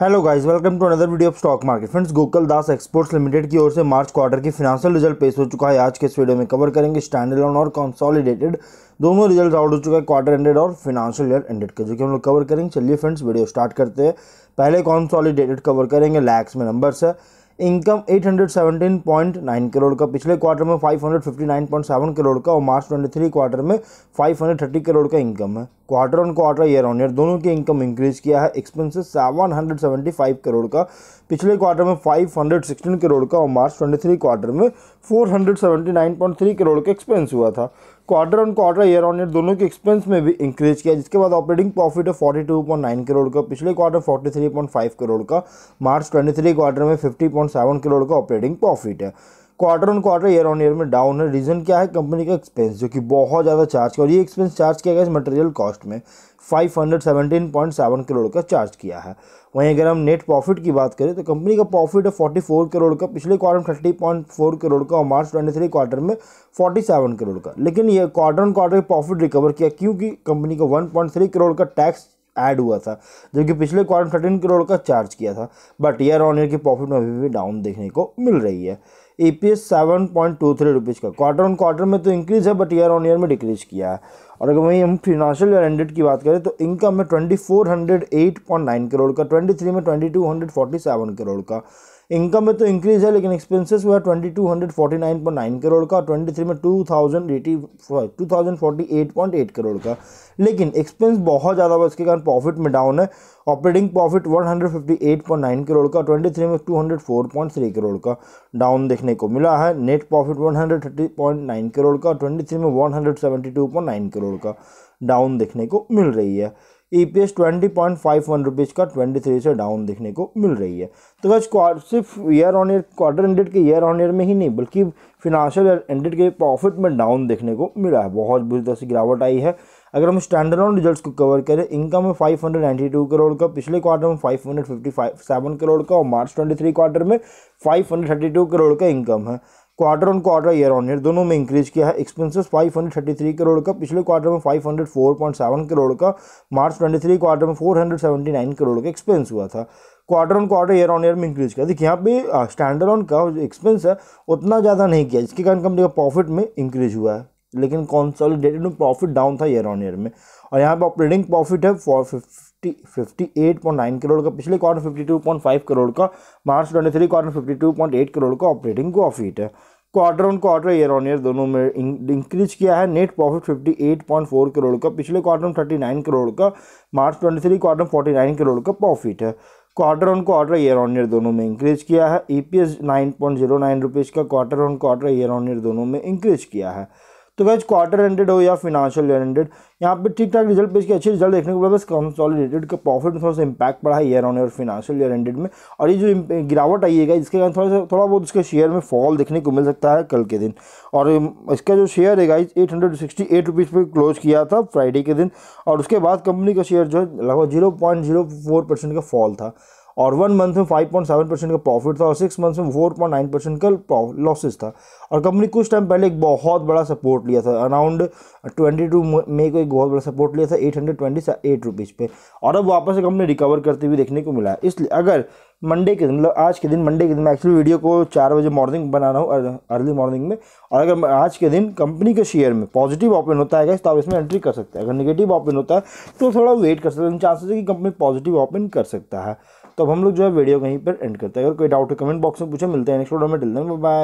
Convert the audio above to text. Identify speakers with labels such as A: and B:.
A: hello guys welcome to another video of stock market friends Gokal Das exports limited की ओर से March quarter की financial result पेश हो चुका है आज के इस वीडियो में कवर करेंगे स्टैंड लॉन और कंसोलिडेटेड दोनों रिजल्ट आउट हो चुका है क्वार्टर एंडेड और फिनांशियल ईयर एंडेड के जो कि हम लोग कवर करेंगे चलिए फ्रेंड्स वीडियो स्टार्ट करते हैं पहले कॉन्सॉलीडेटेड कवर करेंगे लैक्स में नंबर्स है इनकम 817.9 करोड़ का पिछले क्वार्टर में 559.7 करोड़ का और मार्च 23 क्वार्टर में 530 करोड़ का इनकम है quarter on quarter year on year दोनों की इनकम इंक्रीज किया है एक्सपेंसेस 775 करोड़ का पिछले क्वार्टर में 516 करोड़ का और मार्च 23 क्वार्टर में 479.3 करोड़ का एक्सपेंस हुआ था quarter on quarter year on year दोनों के एक्सपेंस में भी इंक्रीज किया जिसके बाद ऑपरेटिंग प्रॉफिट है forty two point nine crore का पिछले quarter forty three point five crore का मार्च ट्वेंटी थ्री क्वार्टर में फिफ्टी पॉइंट सेवन करोड़ का ऑपरेटिंग प्रॉफिट है quarter on quarter year on year में डाउन है रीज़न क्या है कंपनी का एक्सपेंस जो कि बहुत ज़्यादा चार्ज किया और ये एक्सपेंस चार्ज किया गया इस मटेरियल कॉस्ट में 517.7 करोड़ का चार्ज किया है वहीं अगर हम नेट प्रॉफिट की बात करें तो कंपनी का प्रॉफिट है 44 करोड़ का पिछले क्वार्टर में थर्टी करोड़ का और मार्च ट्वेंटी क्वार्टर में फोर्टी करोड़ का लेकिन ये quarter on quarter profit recover किया क्योंकि कंपनी का वन करोड़ का टैक्स ऐड हुआ था जबकि पिछले क्वार्टर थर्टीन करोड़ का चार्ज किया था बट ईयर ऑन ईयर की प्रॉफिट में अभी भी डाउन देखने को मिल रही है A P S seven point two three rupees का क्वार्टर ऑन क्वार्टर में तो इंक्रीज़ है बट ईयर ऑन ईयर में डिक्रीज़ किया है और अगर वहीं हम फिनेंशियल ईयर एंडेड की बात करें तो इनकम में twenty four hundred eight point nine crore का ट्वेंटी थ्री में twenty two hundred forty seven crore का इनकम में तो इंक्रीज़ है लेकिन एक्सपेंसिस हुआ twenty two hundred forty nine point nine crore का ट्वेंटी थ्री में two thousand eighty two thousand forty eight point eight crore का लेकिन एक्सपेंस बहुत ज़्यादा हुआ इसके कारण प्रॉफिट में डाउन है operating profit one hundred fifty eight point nine crore का ट्वेंटी थ्री में two hundred four point three crore का डाउन देख देखने को मिला है नेट प्रॉफिट 130.9 करोड़ का 23 में 172.9 करोड़ का डाउन देखने को मिल रही है E P S twenty point five one rupees का ट्वेंटी थ्री से डाउन देखने को मिल रही है तो बस सिर्फ year on year quarter ended के ईयर ऑन ईयर में ही नहीं बल्कि फिनांशियल एंडेड के प्रॉफिट में डाउन देखने को मिला है बहुत बुरी तरह से गिरावट आई है अगर हम स्टैंडर्ड ऑन रिजल्ट को कवर करें इनकम है 592 करोड़ का पिछले क्वार्टर में 557 करोड़ का और मार्च 23 क्वार्टर में 532 करोड़ का इनकम है quarter on quarter year on year दोनों में इंक्रीज किया है एक्सपेंसेस 533 करोड़ का पिछले क्वार्टर में 504.7 करोड़ का मार्च 23 क्वार्टर में 479 करोड़ का एक्सपेंस हुआ था quarter on quarter year on year में इंक्रीज किया देखिए यहाँ पे स्टैंडर्ड ऑन का जो एक्सपेंस है उतना ज़्यादा नहीं किया जिसके कारण कंपनी का प्रॉफिट में इंक्रीज हुआ है लेकिन कॉन्सोलिडेटेड प्रॉफिट डाउन था ईयर ऑन ईयर में और यहाँ पर ऑपरेटिंग प्रॉफिट है four fifty fifty eight point nine crore का पिछले quarter fifty two point five crore का March twenty three quarter fifty two point eight crore का ऑपरेटिंग प्रॉफिट है quarter on quarter year on year दोनों में इंक्रीज किया है net profit fifty eight point four crore का पिछले क्वार्टर में थर्टी नाइन करोड़ का मार्च ट्वेंटी थ्री क्वार्टर में फोर्टी नाइन करोड़ का प्रॉफिट है quarter on quarter year on year दोनों में इंक्रीज किया है E P S nine point zero nine rupees का quarter on quarter year on year दोनों में इंक्रीज किया है तो वह क्वार्टर एंडेड हो या फिनेंशियल ईयर एंडेड यहाँ पे ठीक ठाक रिजल्ट पेश किया अच्छे रिजल्ट देखने को मिला बस कंसोलिडेटेड का प्रॉफिट में थोड़ा सा इंपैक्ट पड़ा है year on year financial year ended में और ये जो गिरावट आई है इसके कारण थोड़ा सा थोड़ा बहुत उसके शेयर में फॉल देखने को मिल सकता है कल के दिन और इसका जो शेयर है guys eight hundred sixty eight rupees पर क्लोज किया था फ्राइडे के दिन और उसके बाद कंपनी का शेयर जो है लगभग zero point zero four percent का फॉल था और वन मंथ में 5.7 परसेंट का प्रॉफिट था और सिक्स मंथ में 4.9 परसेंट का लॉसेस था और कंपनी कुछ टाइम पहले एक बहुत बड़ा सपोर्ट लिया था अराउंड 22 मई को एक बहुत बड़ा सपोर्ट लिया था eight hundred twenty eight rupees पे और अब वापस से कंपनी रिकवर करते हुए देखने को मिला है इसलिए अगर मंडे के दिन मतलब आज के दिन मंडे के दिन मैं एक्चुअली वीडियो को चार बजे मॉर्निंग बना रहा हूँ अर्ली मॉर्निंग में और अगर आज के दिन कंपनी के शेयर में पॉजिटिव ओपन होता है तो आप इसमें एंट्री कर सकते हैं अगर निगेटिव ओपन होता है तो थोड़ा वेट कर सकते हैं चांसेस है कि कंपनी पॉजिटिव ओपन कर सकता है तो अब हम लोग जो है वीडियो कहीं पर एंड करते हैं अगर कोई डाउट है कमेंट बॉक्स में पूछे मिलते हैं नेक्स्ट वीडियो में हैं बाय